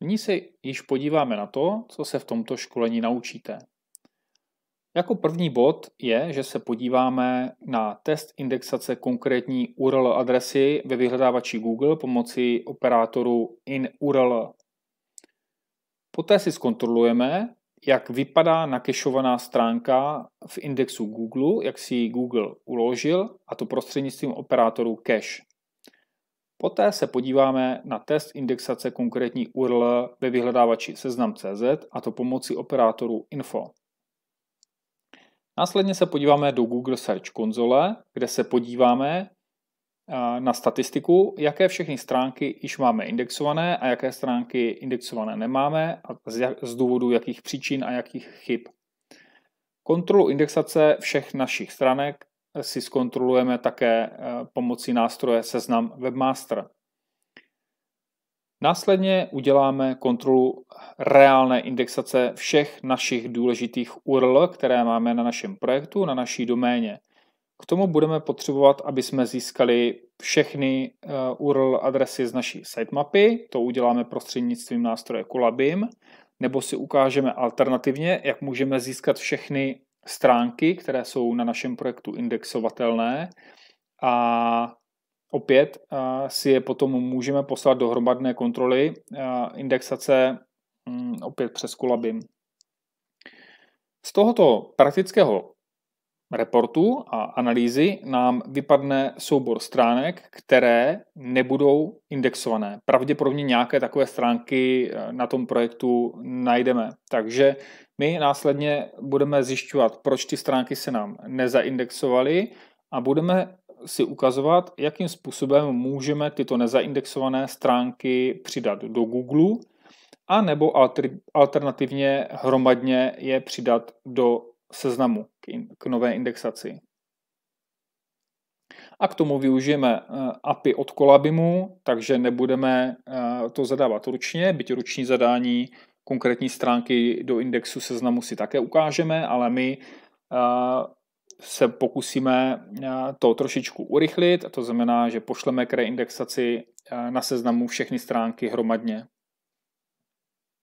Nyní se již podíváme na to, co se v tomto školení naučíte. Jako první bod je, že se podíváme na test indexace konkrétní URL adresy ve vyhledávači Google pomocí operátoru in URL. Poté si zkontrolujeme, jak vypadá nakešovaná stránka v indexu Google, jak si ji Google uložil, a to prostřednictvím operátoru cache. Poté se podíváme na test indexace konkrétní URL ve vyhledávači seznam.cz a to pomocí operátoru info. Následně se podíváme do Google Search konzole, kde se podíváme na statistiku, jaké všechny stránky již máme indexované a jaké stránky indexované nemáme a z důvodu jakých příčin a jakých chyb. Kontrolu indexace všech našich stránek si zkontrolujeme také eh, pomocí nástroje seznam webmaster. Následně uděláme kontrolu reálné indexace všech našich důležitých URL, které máme na našem projektu, na naší doméně. K tomu budeme potřebovat, aby jsme získali všechny eh, URL adresy z naší sitemapy, to uděláme prostřednictvím nástroje Colabim, nebo si ukážeme alternativně, jak můžeme získat všechny stránky, které jsou na našem projektu indexovatelné a opět eh, si je potom můžeme poslat do hromadné kontroly eh, indexace hm, opět přes kolabim. Z tohoto praktického reportu a analýzy nám vypadne soubor stránek, které nebudou indexované. Pravděpodobně nějaké takové stránky eh, na tom projektu najdeme. Takže my následně budeme zjišťovat, proč ty stránky se nám nezaindexovaly a budeme si ukazovat, jakým způsobem můžeme tyto nezaindexované stránky přidat do Google a nebo alternativně hromadně je přidat do seznamu k, in, k nové indexaci. A k tomu využijeme eh, API od Kolabimu, takže nebudeme eh, to zadávat ručně, byť ruční zadání konkrétní stránky do indexu seznamu si také ukážeme, ale my eh, se pokusíme to trošičku urychlit, a to znamená, že pošleme k reindexaci na seznamu všechny stránky hromadně.